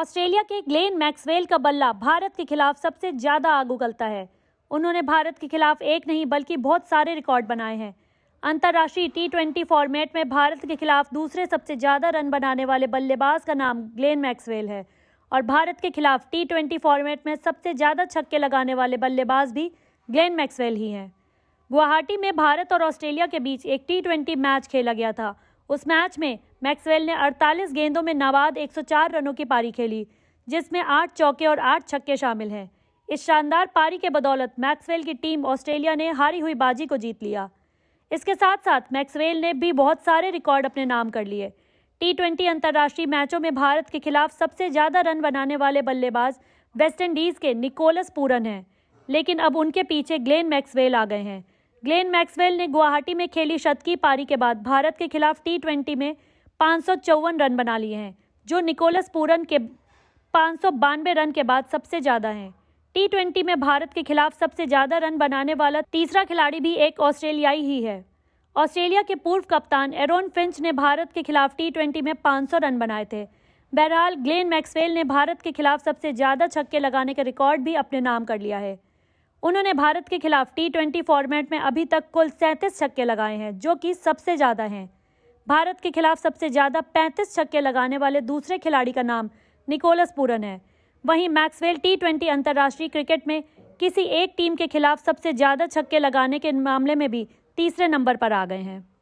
Australia के Glenn Maxwell का बल्ला भारत के खिलाफ सबसे ज़्यादा आग उगलता है उन्होंने भारत के खिलाफ एक नहीं बल्कि बहुत सारे रिकॉर्ड बनाए हैं अंतर्राष्ट्रीय टी ट्वेंटी फॉर्मेट में भारत के खिलाफ दूसरे सबसे ज़्यादा रन बनाने वाले बल्लेबाज का नाम ग्लेन मैक्सवेल है और भारत के खिलाफ टी ट्वेंटी फॉर्मेट में सबसे ज़्यादा छक्के लगाने वाले बल्लेबाज भी ग्लेन मैक्सवेल ही हैं गुवाहाटी में भारत और ऑस्ट्रेलिया के बीच एक टी ट्वेंटी मैच खेला गया था उस मैच में मैक्सवेल ने 48 गेंदों में नाबाद 104 रनों की पारी खेली जिसमें आठ चौके और आठ छक्के शामिल हैं इस शानदार पारी के बदौलत मैक्सवेल की टीम ऑस्ट्रेलिया ने हारी हुई बाजी को जीत लिया इसके साथ साथ मैक्सवेल ने भी बहुत सारे रिकॉर्ड अपने नाम कर लिए टी ट्वेंटी अंतर्राष्ट्रीय मैचों में भारत के खिलाफ सबसे ज़्यादा रन बनाने वाले बल्लेबाज वेस्टइंडीज़ के निकोलस पूरन हैं लेकिन अब उनके पीछे ग्लेन मैक्सवेल आ गए हैं ग्लेन मैक्सवेल ने गुवाहाटी में खेली शतकी पारी के बाद भारत के खिलाफ टी में पाँच रन बना लिए हैं जो निकोलस पूरन के पाँच रन के बाद सबसे ज़्यादा हैं टी ट्वेंटी में भारत के खिलाफ सबसे ज़्यादा रन बनाने वाला तीसरा खिलाड़ी भी एक ऑस्ट्रेलियाई ही है ऑस्ट्रेलिया के पूर्व कप्तान एरोन फिंच ने भारत के खिलाफ टी ट्वेंटी में 500 रन बनाए थे बहरहाल ग्लेन मैक्सवेल ने भारत के खिलाफ सबसे ज़्यादा छक्के लगाने का रिकॉर्ड भी अपने नाम कर लिया है उन्होंने भारत के खिलाफ टी ट्वेंटी फॉर्मेट में अभी तक कुल सैंतीस छक्के लगाए हैं जो कि सबसे ज़्यादा हैं भारत के खिलाफ सबसे ज़्यादा पैंतीस छक्के लगाने वाले दूसरे खिलाड़ी का नाम निकोलस पूरन है वहीं मैक्सवेल टी ट्वेंटी अंतर्राष्ट्रीय क्रिकेट में किसी एक टीम के खिलाफ सबसे ज़्यादा छक्के लगाने के मामले में भी तीसरे नंबर पर आ गए हैं